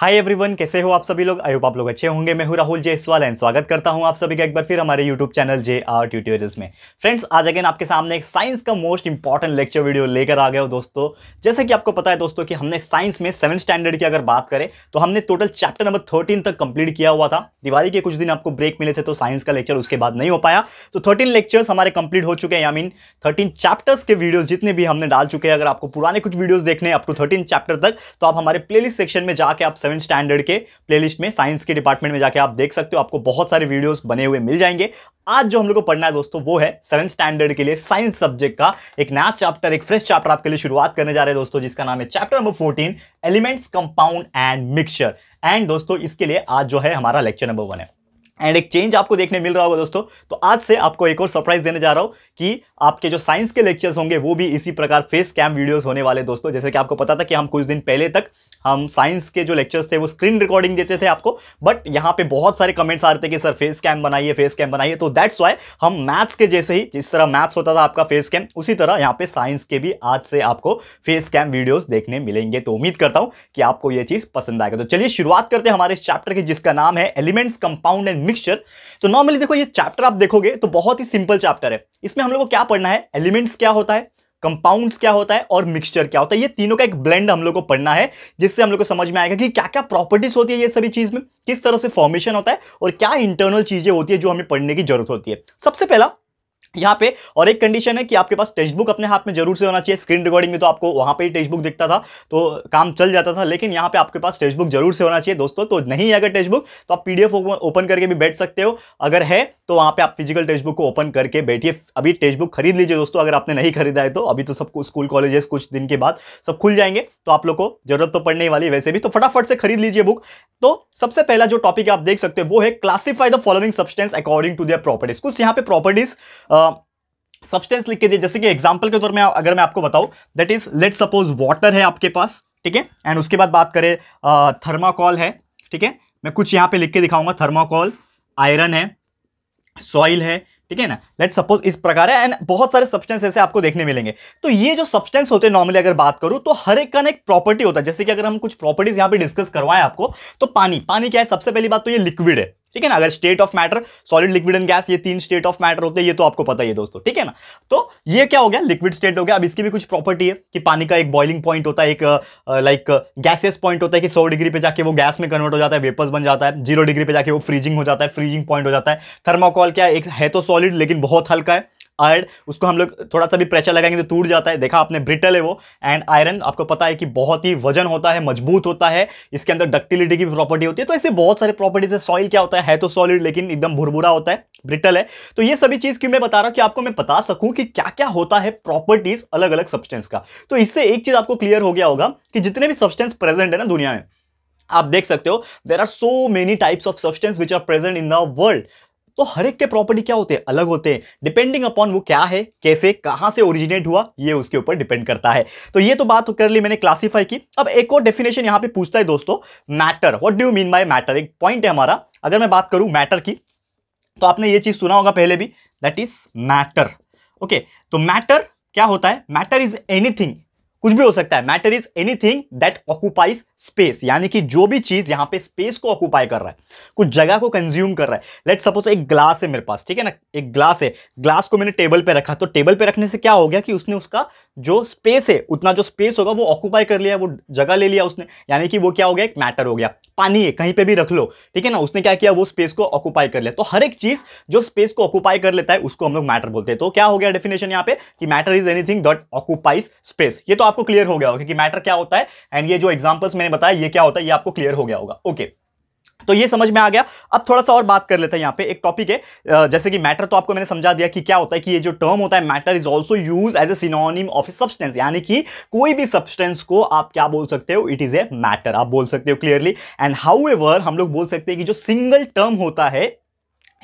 Hi everyone कैसे हो आप सभी लोग आई होप आप लोग अच्छे होंगे मैं हूं राहुल जयसवाल एंड स्वागत करता हूं आप सभी का एक बार फिर हमारे YouTube channel J R tutorials में फ्रेंड्स आज अगेन आपके सामने एक साइंस का मोस्ट इंपॉर्टेंट लेक्चर वीडियो लेकर आ गए हो दोस्तों जैसे कि आपको पता है दोस्तों कि हमने साइंस में सेवन स्टैंडर्ड की अगर बात करें तो हमने टोटल चैप्टर नंबर थर्टीन तक कंप्लीट किया हुआ था दिवाली के कुछ दिन आपको ब्रेक मिले थे तो साइंस का लेक्चर उसके बाद नहीं हो पाया तो थर्टीन लेक्चर्स हमारे कंप्लीट हो चुके हैं आई मीन थर्टीन चैप्टर्स के वीडियोज जितने भी हमने डाल चुके हैं अगर आपको पुराने कुछ वीडियोज देखने अप टू थर्टीन चैप्टर तक तो आप हमारे प्ले सेक्शन में जाकर आप सेवन स्टैंडर्ड के प्लेलिस्ट में साइंस के डिपार्टमेंट में जाके आप देख सकते हो आपको बहुत सारे वीडियोस बने हुए मिल जाएंगे आज जो हम लोग को पढ़ना है दोस्तों वो है सेवन स्टैंडर्ड के लिए साइंस सब्जेक्ट का एक नया चैप्टर एक फ्रेश चैप्टर आपके लिए शुरुआत करने जा रहे हैं दोस्तों जिसका नाम है chapter number fourteen elements compound and mixture and दोस्तों इसके लिए आज जो है हमारा लेक्चर नंबर वन है एंड एक चेंज आपको देखने मिल रहा होगा दोस्तों तो आज से आपको एक और सरप्राइज देने जा रहा हूँ कि आपके जो साइंस के लेक्चर्स होंगे वो भी इसी प्रकार फेस कैम वीडियोस होने वाले दोस्तों जैसे कि आपको पता था कि हम कुछ दिन पहले तक हम साइंस के जो लेक्चर्स थे वो स्क्रीन रिकॉर्डिंग देते थे आपको बट यहाँ पे बहुत सारे कमेंट्स आ रहे थे कि सर फेस कैम बनाइए फेस कैम बनाइए तो दैट्स वाई हम मैथ्स के जैसे ही जिस तरह मैथ्स होता था आपका फेस कैम उसी तरह यहाँ पे साइंस के भी आज से आपको फेस कैम वीडियोज देखने मिलेंगे तो उम्मीद करता हूँ कि आपको ये चीज़ पसंद आएगा तो चलिए शुरुआत करते हैं हमारे इस चैप्टर की जिसका नाम है एलिमेंट्स कंपाउंड एंड मिक्सचर तो नॉर्मली देखो ये चैप्टर आप देखोगे तो बहुत ही सिंपल चैप्टर है इसमें हम लोग को क्या पढ़ना है एलिमेंट्स क्या होता है कंपाउंड्स क्या होता है और मिक्सचर क्या होता है ये तीनों का एक ब्लेंड हम लोग को पढ़ना है जिससे हम लोग को समझ में आएगा कि क्या क्या प्रॉपर्टीज होती है ये सभी चीज में किस तरह से फॉर्मेशन होता है और क्या इंटरनल चीजें होती है जो हमें पढ़ने की जरूरत होती है सबसे पहला यहाँ पे और एक कंडीशन है कि आपके पास टेक्स्ट बुक अपने हाथ में जरूर से होना चाहिए स्क्रीन रिकॉर्डिंग में तो आपको वहाँ पे ही टेक्स्ट बुक दिखता था तो काम चल जाता था लेकिन यहाँ पे आपके पास टेक्स्ट बुक जरूर से होना चाहिए दोस्तों तो नहीं है अगर टेक्स्ट बुक तो आप पीडीएफ ओपन करके भी बैठ सकते हो अगर है तो वहाँ पर आप फिजिकल टेक्स्ट बुक को ओपन करके बैठिए अभी टेक्स्ट बुक खरीद लीजिए दोस्तों अगर आपने नहीं खरीदा है तो अभी तो सबको स्कूल कॉलेजेस कुछ दिन के बाद सब खुल जाएंगे तो आप लोग को जरूरत तो पड़ने वाली वैसे भी तो फटाफट से खरीद लीजिए बुक तो सबसे पहला जो टॉपिक आप देख सकते हो वो है classify the following substance according to their properties कुछ यहाँ पे प्रॉपर्टीज सब्सटेंस लिख के दिए जैसे कि एग्जाम्पल के तौर में अगर मैं आपको बताऊँ that is let suppose water है आपके पास ठीक है एंड उसके बाद बात करें थर्माकॉल है ठीक है मैं कुछ यहाँ पे लिख के दिखाऊंगा थर्माकॉल आयरन है सॉइल है ठीक है ना लेट सपोज इस प्रकार है एंड बहुत सारे सब्सटेंस ऐसे आपको देखने मिलेंगे तो ये जो सब्सटेंस होते हैं नॉर्मली अगर बात करूँ तो हर एक का ना एक प्रॉपर्टी होता है जैसे कि अगर हम कुछ प्रॉपर्टीज यहाँ पे डिस्कस करवाएं आपको तो पानी पानी क्या है सबसे पहली बात तो ये लिक्विड है ठीक है ना अगर state of matter solid liquid and gas ये तीन स्टेट ऑफ मैटर होते हैं ये तो आपको पता ही है दोस्तों ठीक है ना तो ये क्या हो गया लिक्विड स्टेट हो गया अब इसकी भी कुछ प्रॉपर्टी है कि पानी का एक बॉइलिंग पॉइंट होता है एक लाइक गैसियस पॉइंट होता है कि सौ डिग्री पे जाके वो गैस में कन्वर्ट हो जाता है वेपर्स बन जाता है जीरो डिग्री पे जाके वो फ्रीजिंग हो जाता है फ्रीजिंग पॉइंट हो जाता है थर्माकॉल क्या है एक है तो सॉलिड लेकिन बहुत हल्का है आयर्ड उसको हम लोग थोड़ा सा भी प्रेशर लगाएंगे तो टूट जाता है देखा आपने ब्रिटल है वो एंड आयरन आपको पता है कि बहुत ही वजन होता है मजबूत होता है इसके अंदर डक्टिलिटी की प्रॉपर्टी होती है तो ऐसे बहुत सारे प्रॉपर्टीज है सॉइल क्या होता है, है तो सॉलिड लेकिन एकदम भुरभुरा होता है ब्रिटल है तो ये सभी चीज़ क्यों मैं बता रहा हूँ कि आपको मैं बता सकूँ कि क्या क्या होता है प्रॉपर्टीज अलग अलग सब्सटेंस का तो इससे एक चीज़ आपको क्लियर हो गया होगा कि जितने भी सब्सटेंस प्रेजेंट है ना दुनिया में आप देख सकते हो there are so many types of substance which are present in the world तो हर एक के प्रॉपर्टी क्या होते हैं अलग होते हैं डिपेंडिंग अपॉन वो क्या है कैसे कहां से ओरिजिनेट हुआ ये उसके ऊपर डिपेंड करता है तो ये तो बात तो कर ली मैंने क्लासीफाई की अब एक और डेफिनेशन यहां पे पूछता है दोस्तों matter what do you mean by matter एक पॉइंट है हमारा अगर मैं बात करूं मैटर की तो आपने ये चीज सुना होगा पहले भी दैट इज मैटर ओके तो मैटर क्या होता है मैटर इज एनीथिंग कुछ भी हो सकता है matter is anything that occupies space यानी कि जो भी चीज यहां पे स्पेस को ऑक्यूपाई कर रहा है कुछ जगह को कंज्यूम कर रहा है लेट सपोज एक ग्लास है मेरे पास ठीक है ना एक ग्लास है ग्लास को मैंने टेबल पे रखा तो टेबल पे रखने से क्या हो गया कि उसने उसका जो स्पेस है उतना जो स्पेस होगा वो ऑक्यूपाई कर लिया वो जगह ले लिया उसने यानी कि वो क्या हो गया एक मैटर हो गया पानी है कहीं पर भी रख लो ठीक है ना उसने क्या किया वो स्पेस को ऑक्यूपाई कर लिया तो हर एक चीज जो स्पेस को ऑक्यूपाई कर लेता है उसको हम लोग मैटर बोलते हैं तो क्या हो गया डेफिनेशन यहाँ पे कि matter is anything that occupies space ये तो आपको क्लियर हो गया होगा कि मैटर क्या होता है एंड ये जो एग्जाम्पल्स मैंने बताया ये क्या होता है ये आपको क्लियर हो गया होगा ओके okay. तो ये समझ में आ गया अब थोड़ा सा और बात कर लेते हैं यहाँ पे एक टॉपिक है जैसे कि मैटर तो आपको मैंने समझा दिया कि क्या होता है कि ये जो टर्म होता है matter is also use as a synonym of a substance यानी कि कोई भी सब्सटेंस को आप क्या बोल सकते हो इट इज ए मैटर आप बोल सकते हो क्लियरली एंड हाउ हम लोग बोल सकते हैं कि जो सिंगल टर्म होता है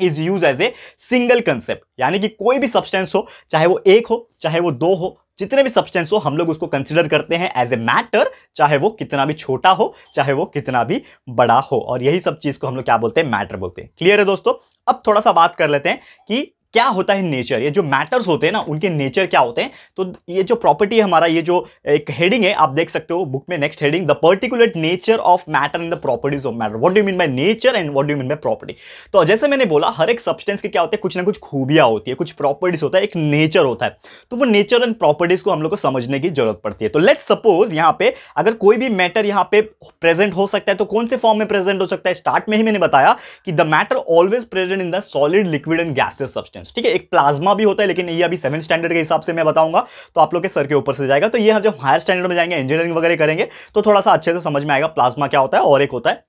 is use as a single concept यानी कि कोई भी सब्सटेंस हो चाहे वो एक हो चाहे वो दो हो जितने भी सब्सटेंस हो हम लोग उसको कंसिडर करते हैं एज ए मैटर चाहे वो कितना भी छोटा हो चाहे वो कितना भी बड़ा हो और यही सब चीज़ को हम लोग क्या बोलते हैं मैटर बोलते हैं क्लियर है दोस्तों अब थोड़ा सा बात कर लेते हैं कि क्या होता है नेचर ये जो मैटर्स होते हैं ना उनके नेचर क्या होते हैं तो ये जो प्रॉपर्टी है हमारा ये जो एक हेडिंग है आप देख सकते हो बुक में next heading the particular nature of matter in the properties of matter what do mean by nature and what do mean by property तो जैसे मैंने बोला हर एक सब्सटेंस के क्या होते हैं कुछ ना कुछ खूबियाँ होती है कुछ प्रॉपर्टीज होता है एक नेचर होता है तो वो नेचर एंड प्रॉपर्टीज को हम लोग को समझने की जरूरत पड़ती है तो लेट सपोज यहाँ पे अगर कोई भी मैटर यहाँ पे प्रेजेंट हो सकता है तो कौन से फॉर्म में प्रेजेंट हो सकता है स्टार्ट में ही मैंने बताया कि the matter always present in the solid liquid and gases substance difference ठीक है एक प्लाज्मा भी होता है लेकिन ये अभी सेवन स्टैंडर्ड के हिसाब से मैं बताऊंगा तो आप लोग के सर के ऊपर से जाएगा तो ये हम जब हायर स्टैंडर्ड में जाएंगे इंजीनियरिंग वगैरह करेंगे तो थोड़ा सा अच्छे से समझ में आएगा प्लाज्मा क्या होता है और एक होता है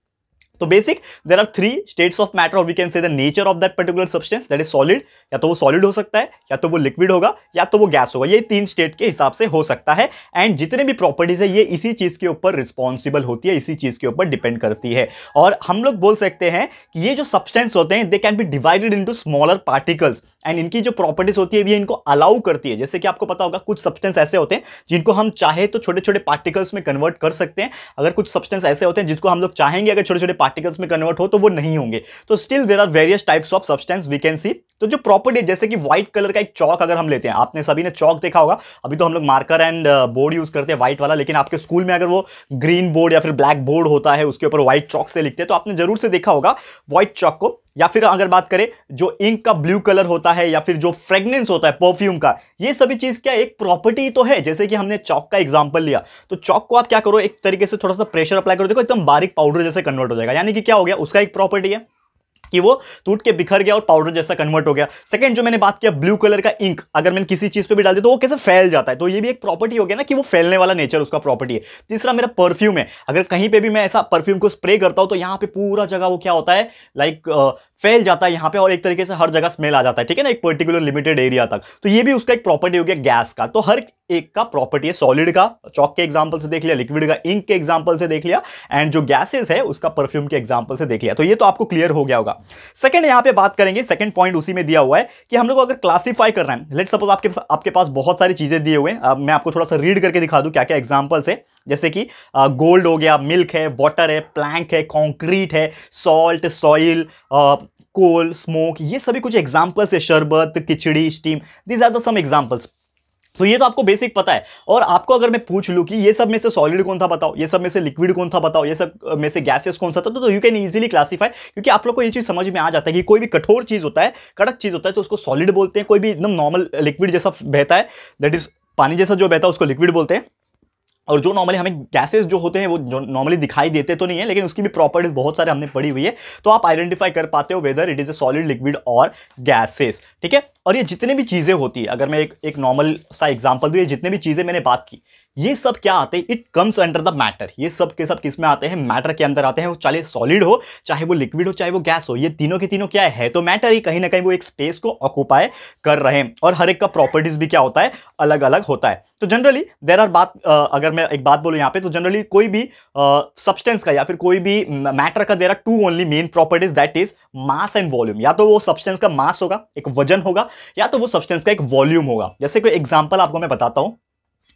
तो basic there are three states of matter और we can say the nature of that particular substance that is solid या तो वो सॉलिड हो सकता है या तो वो लिक्विड होगा या तो वो गैस होगा ये तीन स्टेट के हिसाब से हो सकता है एंड जितने भी प्रॉपर्टीज है ये इसी चीज़ के ऊपर रिस्पॉन्सिबल होती है इसी चीज़ के ऊपर डिपेंड करती है और हम लोग बोल सकते हैं कि ये जो सब्सटेंस होते हैं they can be divided into smaller particles and इनकी जो प्रॉपर्टीज होती है ये इनको अलाउ करती है जैसे कि आपको पता होगा कुछ सब्सटेंस ऐसे होते हैं जिनको हम चाहे तो छोटे छोटे पार्टिकल्स में कन्वर्ट कर सकते हैं अगर कुछ सब्सटेंस ऐसे होते हैं जिसको हम लोग चाहेंगे अगर छोटे छोटे पार्टिकल्स में कन्वर्ट हो तो वो नहीं होंगे तो still there are various types of substance we can see तो जो प्रॉपर्टी जैसे कि व्हाइट कलर का एक चौक अगर हम लेते हैं आपने सभी ने चौक देखा होगा अभी तो हम लोग मार्कर एंड बोर्ड यूज करते हैं व्हाइट वाला लेकिन आपके स्कूल में अगर वो ग्रीन बोर्ड या फिर ब्लैक बोर्ड होता है उसके ऊपर व्हाइट चौक से लिखते हैं तो आपने जरूर से देखा होगा व्हाइट चौक को या फिर अगर बात करें जो इंक का ब्लू कलर होता है या फिर जो फ्रेग्रेंस होता है परफ्यूम का ये सभी चीज़ क्या एक प्रॉपर्टी तो है जैसे कि हमने चौक का एग्जाम्पल लिया तो चौक को आप क्या करो एक तरीके से थोड़ा सा प्रेशर अप्लाई करो देखो एकदम बारीक पाउडर जैसे कन्वर्ट हो जाएगा यानी कि क्या हो गया उसका एक प्रॉपर्टी है कि वो टूट के बिखर गया और पाउडर जैसा कन्वर्ट हो गया सेकंड जो मैंने बात किया ब्लू कलर का इंक अगर मैंने किसी चीज़ पे भी डाल दी तो वो कैसे फैल जाता है तो ये भी एक प्रॉपर्टी हो गया ना कि वो फैलने वाला नेचर उसका प्रॉपर्टी है तीसरा मेरा परफ्यूम है अगर कहीं पर भी मैं ऐसा परफ्यूम को स्प्रे करता हूँ तो यहाँ पर पूरा जगह वो क्या होता है लाइक फैल जाता है यहाँ पे और एक तरीके से हर जगह स्मेल आ जाता है ठीक है ना एक पर्टिकुलर लिमिटेड एरिया तक तो ये भी उसका एक प्रॉपर्टी हो गया गैस का तो हर एक का प्रॉपर्टी है सॉलिड का चौक के एग्जाम्पल से देख लिया लिक्विड का इंक के एग्जाम्पल से देख लिया एंड जो गैसेज है उसका परफ्यूम के एग्जाम्पल से देख लिया तो ये तो आपको क्लियर हो गया होगा सेकंड यहाँ पे बात करेंगे सेकंड पॉइंट उसी में दिया हुआ है कि हम लोग अगर क्लासीफाई कर रहे हैं लेट सपोज आपके आपके पास बहुत सारी चीज़ें दिए हुए हैं मैं आपको थोड़ा सा रीड करके दिखा दूँ क्या क्या एग्जाम्पल्स है जैसे कि गोल्ड हो गया मिल्क है वाटर है प्लैंक है कॉन्क्रीट है सॉल्ट सॉइल कोल स्मोक ये सभी कुछ एग्जाम्पल्स है शरबत खिचड़ी steam these are the some examples तो ये तो आपको बेसिक पता है और आपको अगर मैं पूछ लूँ कि ये सब में से सॉलिड कौन था बताओ ये सब में से लिक्विड कौन था बताओ ये सब में से गैसेस कौन सा था तो यू कैन इजीली क्लासिफाई क्योंकि आप लोग को ये चीज़ समझ में आ जाता है कि कोई भी कठोर चीज़ होता है कड़क चीज़ होता है तो उसको सॉलिड बोलते हैं कोई भी एकदम नॉर्मल लिक्विड जैसा बहता है दैट इज पानी जैसा जो बहता है उसको लिक्विड बोलते हैं और जो नॉर्मली हमें गैसेस जो होते हैं वो जो नॉर्मली दिखाई देते तो नहीं है लेकिन उसकी भी प्रॉपर्टीज बहुत सारे हमने पढ़ी हुई है तो आप आइडेंटिफाई कर पाते हो whether it is a solid liquid और गैसेस ठीक है और ये जितने भी चीज़ें होती है अगर मैं एक एक नॉर्मल सा एग्जाम्पल दूँ ये जितने भी चीज़ें मैंने बात की ये सब क्या आते हैं it comes under the matter ये सब के सब किस में आते हैं मैटर के अंदर आते हैं वो चाहे सॉलिड हो चाहे वो लिक्विड हो चाहे वो गैस हो ये तीनों के तीनों क्या है तो मैटर ही कहीं ना कहीं वो एक स्पेस को ऑक्यूपाई कर रहे हैं और हर एक का प्रॉपर्टीज भी क्या होता है अलग अलग होता है तो जनरली देर आर बात अगर मैं एक बात बोलूँ यहाँ पे तो जनरली कोई भी सब्सटेंस का या फिर कोई भी मैटर का there are two only main properties that is mass and volume या तो वो सब्सटेंस का मास होगा एक वजन होगा या तो वो सब्सटेंस का एक वॉल्यूम होगा जैसे कोई एग्जाम्पल आपको मैं बताता हूँ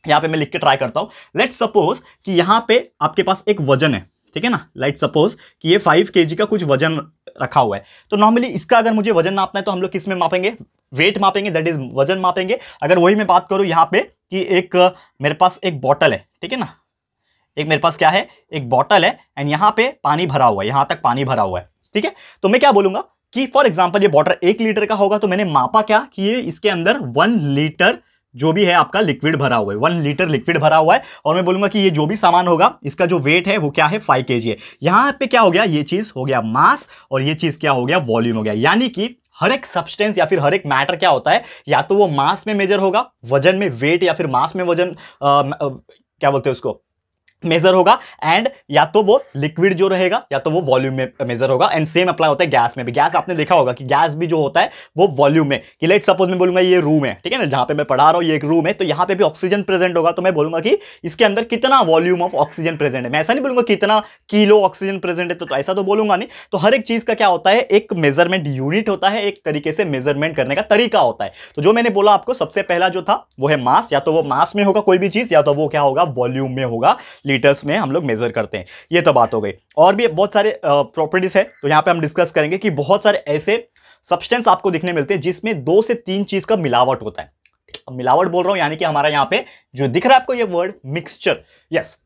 यहाँ पे मैं लिख के ट्राई करता हूँ लेट सपोज कि यहाँ पे आपके पास एक वजन है ठीक है ना लाइट सपोज कि ये फाइव के का कुछ वजन रखा हुआ है तो नॉर्मली इसका अगर मुझे वजन नापना है तो हम लोग किस में मापेंगे वेट मापेंगे दैट इज वजन मापेंगे अगर वही मैं बात करूँ यहाँ पे कि एक मेरे पास एक बॉटल है ठीक है ना एक मेरे पास क्या है एक बॉटल है एंड यहाँ पे पानी भरा हुआ है यहाँ तक पानी भरा हुआ है ठीक है तो मैं क्या बोलूँगा कि फॉर एग्जाम्पल ये बॉटल एक लीटर का होगा तो मैंने मापा क्या कि ये इसके अंदर वन लीटर जो भी है आपका लिक्विड भरा हुआ है वन लीटर लिक्विड भरा हुआ है और मैं बोलूंगा कि ये जो भी सामान होगा इसका जो वेट है वो क्या है फाइव के है यहां पे क्या हो गया ये चीज़ हो गया मास और ये चीज़ क्या हो गया वॉल्यूम हो गया यानी कि हर एक सब्सटेंस या फिर हर एक मैटर क्या होता है या तो वो मास में मेजर होगा वजन में वेट या फिर मास में वजन आ, आ, क्या बोलते हैं उसको मेजर होगा एंड या तो वो लिक्विड जो रहेगा या तो वो वॉल्यूम में मेजर होगा एंड सेम अप्लाई होता है गैस में भी गैस आपने देखा होगा कि गैस भी जो होता है वो वॉल्यूम में कि लेट सपोज मैं बोलूंगा ये रूम है ठीक है ना जहां पे मैं पढ़ा रहा हूँ ये एक रूम है तो यहाँ पे भी ऑक्सीजन प्रेजेंट होगा तो मैं बोलूंगा कि इसके अंदर कितना वॉल्यूम ऑफ ऑक्सीजन प्रेजेंट है मैं ऐसा नहीं बोलूंगा कितना किलो ऑक्सीजन प्रेजेंट है तो, तो ऐसा तो बोलूंगा नहीं तो हर एक चीज का क्या होता है एक मेजरमेंट यूनिट होता है एक तरीके से मेजरमेंट करने का तरीका होता है तो जो मैंने बोला आपको सबसे पहला जो था वो है मास या तो वो मास में होगा कोई भी चीज या तो वो क्या होगा वॉल्यूम में होगा लीटर्स में हम लोग मेज़र करते हैं ये तो बात हो गई और भी बहुत सारे प्रॉपर्टीज़ है तो यहाँ पर हम डिस्कस करेंगे कि बहुत सारे ऐसे सब्सटेंस आपको दिखने मिलते हैं जिसमें दो से तीन चीज़ का मिलावट होता है मिलावट बोल रहा हूं यानी कि हमारा यहाँ पे जो दिख रहा है आपको ये वर्ड मिक्सचर यस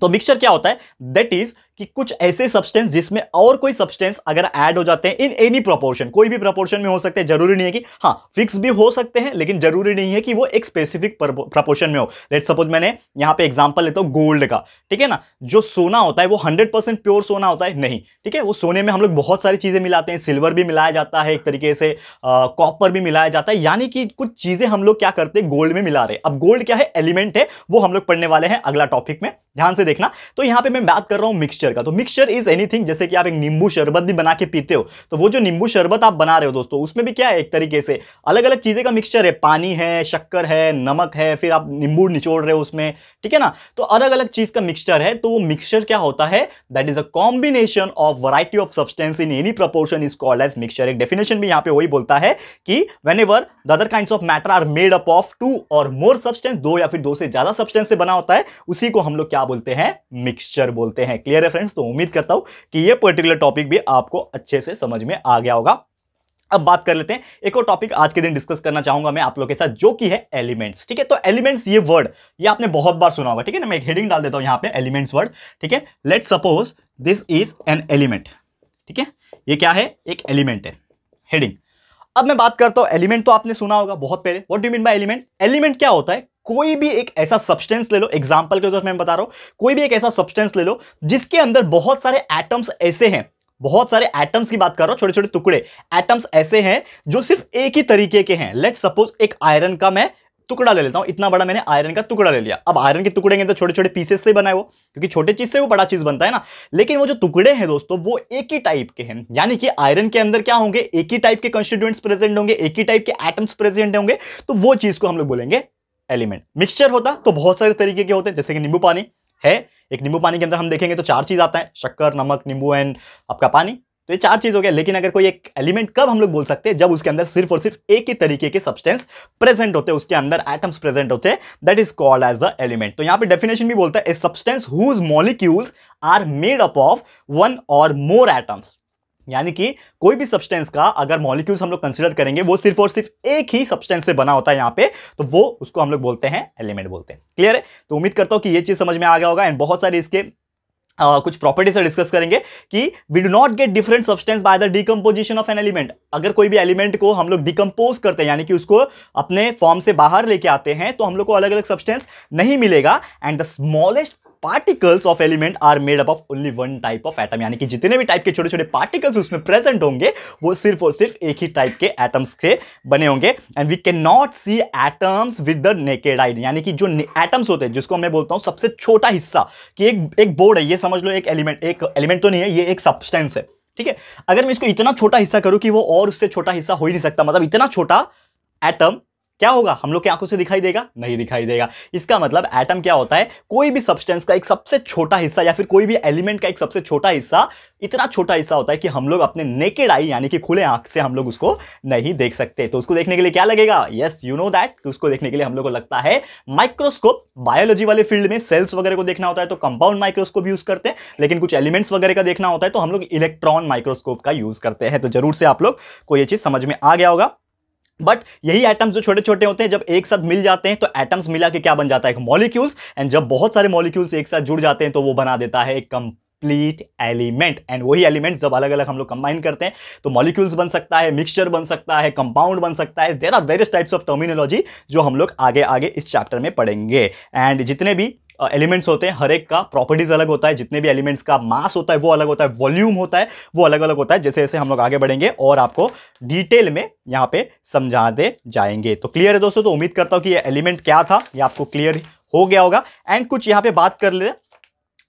तो मिक्सचर क्या होता है दैट इज कि कुछ ऐसे सब्सटेंस जिसमें और कोई सब्सटेंस अगर ऐड हो जाते हैं इन एनी प्रोपोर्शन कोई भी प्रोपोर्शन में हो सकते हैं जरूरी नहीं है कि हाँ फिक्स भी हो सकते हैं लेकिन जरूरी नहीं है कि वो एक स्पेसिफिक प्रोपोर्शन में हो लेट सपोज मैंने यहाँ पे एग्जाम्पल लेता हूँ गोल्ड का ठीक है ना जो सोना होता है वो हंड्रेड प्योर सोना होता है नहीं ठीक है वो सोने में हम लोग बहुत सारी चीज़ें मिलाते हैं सिल्वर भी मिलाया जाता है एक तरीके से कॉपर भी मिलाया जाता है यानी कि कुछ चीज़ें हम लोग क्या करते हैं गोल्ड में मिला रहे अब गोल्ड क्या है एलिमेंट है वो हम लोग पढ़ने वाले हैं अगला टॉपिक में ध्यान से देखना तो यहाँ पर मैं बात कर रहा हूँ मिक्सचर मिक्सचर का तो मिक्सचर इज एनीथिंग जैसे कि आप एक नींबू शरबत भी बना के पीते हो तो वो जो नींबू शरबत आप बना रहे हो दोस्तों उसमें भी क्या है एक तरीके से अलग अलग चीज़ें का मिक्सचर है पानी है शक्कर है नमक है फिर आप नींबू निचोड़ रहे हो उसमें ठीक है ना तो अलग अलग चीज़ का मिक्सचर है तो वो मिक्सचर क्या होता है that is a combination of variety of substance in any proportion is called as mixture एक डेफिनेशन भी यहाँ पे वही बोलता है कि whenever the other kind of matter are made up of two और मोर सब्सटेंस दो या फिर दो से ज्यादा सब्सटेंस से बना होता है उसी को हम लोग क्या बोलते हैं मिक्सचर बोलते हैं क्लियर है फ्रेंड्स तो उम्मीद करता हूं कि यह पर्टिकुलर टॉपिक भी आपको अच्छे से समझ में आ गया होगा अब बात कर लेते हैं एक और टॉपिक आज के दिन डिस्कस करना चाहूंगा मैं आप लोगों के साथ जो कि है एलिमेंट्स ठीक है तो एलिमेंट्स ये वर्ड ये आपने बहुत बार सुना होगा ठीक है ना मैं एक हेडिंग डाल देता हूं यहां पे एलिमेंट्स वर्ड ठीक है let suppose this is an element ठीक है ये क्या है एक एलिमेंट है हेडिंग अब मैं बात करता हूं एलिमेंट तो आपने सुना होगा बहुत पहले what do mean by element element क्या होता है कोई भी एक ऐसा सब्सटेंस ले लो एग्जाम्पल के तौर तो मैं बता रहा हूं कोई भी एक ऐसा सब्सटेंस ले लो जिसके अंदर बहुत सारे एटम्स ऐसे हैं बहुत सारे एटम्स की बात कर रहा हूं छोटे छोटे टुकड़े एटम्स ऐसे हैं जो सिर्फ एक ही तरीके के हैं लेट सपोज एक आयरन का मैं टुकड़ा ले लेता हूं इतना बड़ा मैंने आयरन का टुकड़ा ले लिया अब आयरन के टुकड़े के अंदर छोटे छोटे पीसेस से बनाए वो क्योंकि छोटे चीज से वो बड़ा चीज बनता है ना लेकिन वो जो टुकड़े हैं दोस्तों वो एक ही टाइप के हैं यानी कि आयरन के अंदर क्या होंगे एक ही टाइप के कॉन्स्टिट्यूएंट्स प्रेजेंट होंगे एक ही टाइप के एटम्स प्रेजेंट होंगे तो वो चीज को हम लोग बोलेंगे एलिमेंट मिक्सचर होता तो बहुत सारे तरीके के होते हैं जैसे कि नींबू पानी है एक नींबू पानी के अंदर हम देखेंगे तो चार चीज़ आता है शक्कर नमक नींबू एंड आपका पानी तो ये चार चीज़ हो गया लेकिन अगर कोई एक एलिमेंट कब हम लोग बोल सकते हैं जब उसके अंदर सिर्फ और सिर्फ एक ही तरीके के सब्सटेंस प्रेजेंट होते हैं उसके अंदर एटम्स प्रेजेंट होते हैं that is called as the element तो यहाँ पे डेफिनेशन भी बोलता है a substance whose molecules are made up of one और मोर एटम्स यानी कि कोई भी सब्सटेंस का अगर मॉलिक्यूल्स हम लोग कंसिडर करेंगे वो सिर्फ और सिर्फ एक ही सब्सटेंस से बना होता है यहाँ पे तो वो उसको हम लोग बोलते हैं एलिमेंट बोलते हैं क्लियर है तो उम्मीद करता हूँ कि ये चीज़ समझ में आ गया होगा एंड बहुत सारे इसके आ, कुछ प्रॉपर्टीज डिस्कस करेंगे कि we do not get different substance by the decomposition of an element अगर कोई भी एलिमेंट को हम लोग डिकम्पोज करते हैं यानी कि उसको अपने फॉर्म से बाहर लेके आते हैं तो हम लोग को अलग अलग सब्सटेंस नहीं मिलेगा and the smallest particles of element are made up of only one type of atom यानी कि जितने भी टाइप के छोटे छोटे पार्टिकल्स उसमें प्रेजेंट होंगे वो सिर्फ और सिर्फ एक ही टाइप के एटम्स से बने होंगे and we can not see atoms with the naked eyed यानी कि जो एटम्स होते हैं जिसको मैं बोलता हूँ सबसे छोटा हिस्सा कि एक एक बोर्ड है ये समझ लो एक एलिमेंट एक एलिमेंट तो नहीं है ये एक सब्सटेंस है ठीक है अगर मैं इसको इतना छोटा हिस्सा करूँ कि वो और उससे छोटा हिस्सा हो ही नहीं सकता मतलब इतना छोटा एटम क्या होगा हम लोग की आंखों से दिखाई देगा नहीं दिखाई देगा इसका मतलब एटम क्या होता है कोई भी सब्सटेंस का एक सबसे छोटा हिस्सा या फिर कोई भी एलिमेंट का एक सबसे छोटा हिस्सा इतना छोटा हिस्सा होता है कि हम लोग अपने नेकेड आई यानी कि खुले आंख से हम लोग उसको नहीं देख सकते तो उसको देखने के लिए क्या लगेगा यस यू नो दैट उसको देखने के लिए हम लोग को लगता है माइक्रोस्कोप बायोलॉजी वाले फील्ड में सेल्स वगैरह को देखना होता है तो कंपाउंड माइक्रोस्कोप यूज करते हैं लेकिन कुछ एलिमेंट्स वगैरह का देखना होता है तो हम लोग इलेक्ट्रॉन माइक्रोस्कोप का यूज करते हैं तो जरूर से आप लोग को यह चीज समझ में आ गया होगा बट यही एटम्स जो छोटे छोटे होते हैं जब एक साथ मिल जाते हैं तो एटम्स मिला के क्या बन जाता है मॉलिक्यूल्स एंड जब बहुत सारे मॉलिक्यूल्स एक साथ जुड़ जाते हैं तो वो बना देता है एक कम कंप्लीट एलिमेंट एंड वही एलिमेंट जब अलग अलग हम लोग कंबाइन करते हैं तो मॉलिक्यूल्स बन सकता है मिक्सचर बन सकता है कंपाउंड बन सकता है there are various types of terminology जो हम लोग आगे आगे इस चैप्टर में पढ़ेंगे एंड जितने भी एलिमेंट्स होते हैं हर एक का प्रॉपर्टीज अलग होता है जितने भी एलिमेंट्स का मास होता है वो अलग होता है वॉल्यूम होता है वो अलग अलग होता है जैसे जैसे हम लोग आगे बढ़ेंगे और आपको डिटेल में यहाँ पे समझा दे जाएंगे तो क्लियर है दोस्तों तो उम्मीद करता हूँ कि ये एलिमेंट क्या था ये आपको क्लियर हो गया होगा एंड कुछ यहाँ पे बात कर ले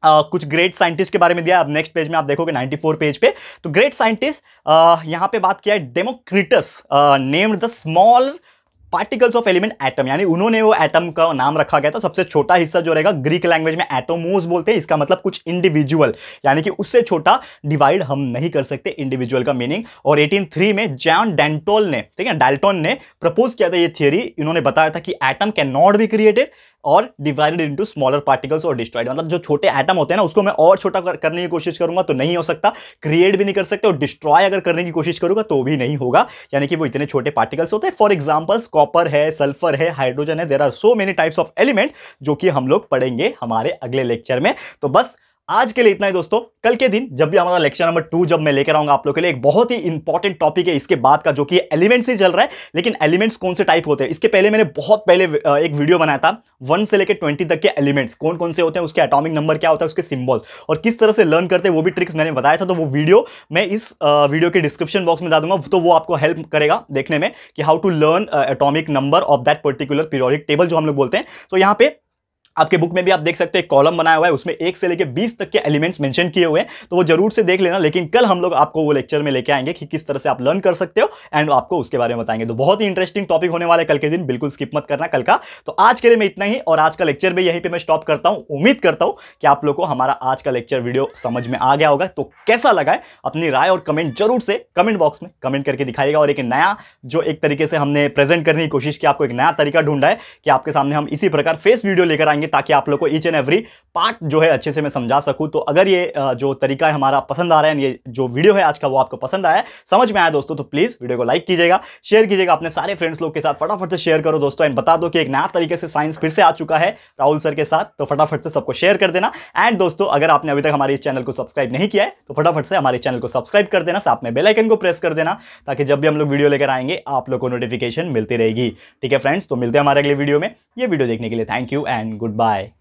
Uh, कुछ ग्रेट साइंटिस्ट के बारे में दिया अब नेक्स्ट पेज में आप देखोगे 94 पेज पे तो ग्रेट साइंटिस्ट uh, यहाँ पे बात किया है Democritus named the small particles of element atom यानी उन्होंने वो एटम का नाम रखा गया था सबसे छोटा हिस्सा जो रहेगा ग्रीक लैंग्वेज में एटोमोस बोलते हैं इसका मतलब कुछ इंडिविजुअल यानी कि उससे छोटा डिवाइड हम नहीं कर सकते इंडिविजुअल का मीनिंग और 183 में जॉन डेंटोल ने ठीक है डेल्टोन ने प्रपोज किया था ये थियोरी इन्होंने बताया था कि atom can not be created और डिवाइडेड इंटू स्मॉलर पार्टिकल्स और डिस्ट्रॉइड मतलब जो छोटे एटम होते हैं ना उसको मैं और छोटा करने की कोशिश करूंगा तो नहीं हो सकता क्रिएट भी नहीं कर सकते और डिस्ट्रॉय अगर करने की कोशिश करूंगा तो भी नहीं होगा यानी कि वो इतने छोटे पार्टिकल्स होते हैं फॉर एग्जाम्पल्स कॉपर है सल्फर है हाइड्रोजन है there are so many types of element जो कि हम लोग पढ़ेंगे हमारे अगले लेक्चर में तो बस आज के लिए इतना ही दोस्तों कल के दिन जब भी हमारा लेक्चर नंबर टू जब मैं लेकर आऊंगा आप लोग के लिए एक बहुत ही इंपॉर्टेंट टॉपिक है इसके बाद का जो कि एलिमेंट्स ही चल रहा है लेकिन एलिमेंट्स कौन से टाइप होते हैं इसके पहले मैंने बहुत पहले एक वीडियो बनाया था वन से लेकर ट्वेंटी तक के एलिमेंट्स कौन कौन से होते हैं उसके अटोमिक नंबर क्या होता है उसके सिम्बॉल्स और किस तरह से लर्न करते हैं वो भी ट्रिक्स मैंने बताया था तो वो वीडियो मैं इस वीडियो के डिस्क्रिप्शन बॉक्स में डाल दूंगा तो वो आपको हेल्प करेगा देखने में कि how to learn atomic number of that particular periodic table जो हम लोग बोलते हैं तो यहाँ पे आपके बुक में भी आप देख सकते हैं कॉलम बनाया हुआ है उसमें एक से लेकर बीस तक के एलिमेंट्स मेंशन किए हुए हैं तो वो जरूर से देख लेना लेकिन कल हम लोग आपको वो लेक्चर में लेके आएंगे कि किस तरह से आप लर्न कर सकते हो एंड आपको उसके बारे में बताएंगे तो बहुत ही इंटरेस्टिंग टॉपिक होने वाला है कल के दिन बिल्कुल स्किप मत करना कल का तो आज के लिए मैं इतना ही और आज का लेक्चर भी यहीं पर मैं स्टॉप करता हूँ उम्मीद करता हूँ कि आप लोग को हमारा आज का लेक्चर वीडियो समझ में आ गया होगा तो कैसा लगा है अपनी राय और कमेंट जरूर से कमेंट बॉक्स में कमेंट करके दिखाएगा और एक नया जो एक तरीके से हमने प्रेजेंट करने की कोशिश की आपको एक नया तरीका ढूंढा है कि आपके सामने हम इसी प्रकार फेस वीडियो लेकर आएंगे करूँगी ताकि आप लोग को ईच एंड एवरी पार्ट जो है अच्छे से मैं समझा सकूँ तो अगर ये जो तरीका है हमारा पसंद आ रहा है ये जो वीडियो है आज का वो आपको पसंद आया समझ में आया दोस्तों तो प्लीज़ वीडियो को लाइक कीजिएगा शेयर कीजिएगा अपने सारे फ्रेंड्स लोग के साथ फटाफट से शेयर करो दोस्तों एंड बता दो कि एक नया तरीके से साइंस फिर से आ चुका है राहुल सर के साथ तो फटाफट से सबको शेयर कर देना एंड दोस्तों अगर आपने अभी तक हमारे इस चैनल को सब्सक्राइब नहीं किया है तो फटाफट से हमारे चैनल को सब्सक्राइब कर देना साथ में बेलाइकन को प्रेस कर देना ताकि जब भी हम लोग वीडियो लेकर आएंगे आप लोग को नोटिफिकेशन मिलती रहेगी ठीक है फ्रेंड्स तो मिलते हैं हमारे अगले वीडियो में ये वीडियो देखने के लिए thank you and good Goodbye.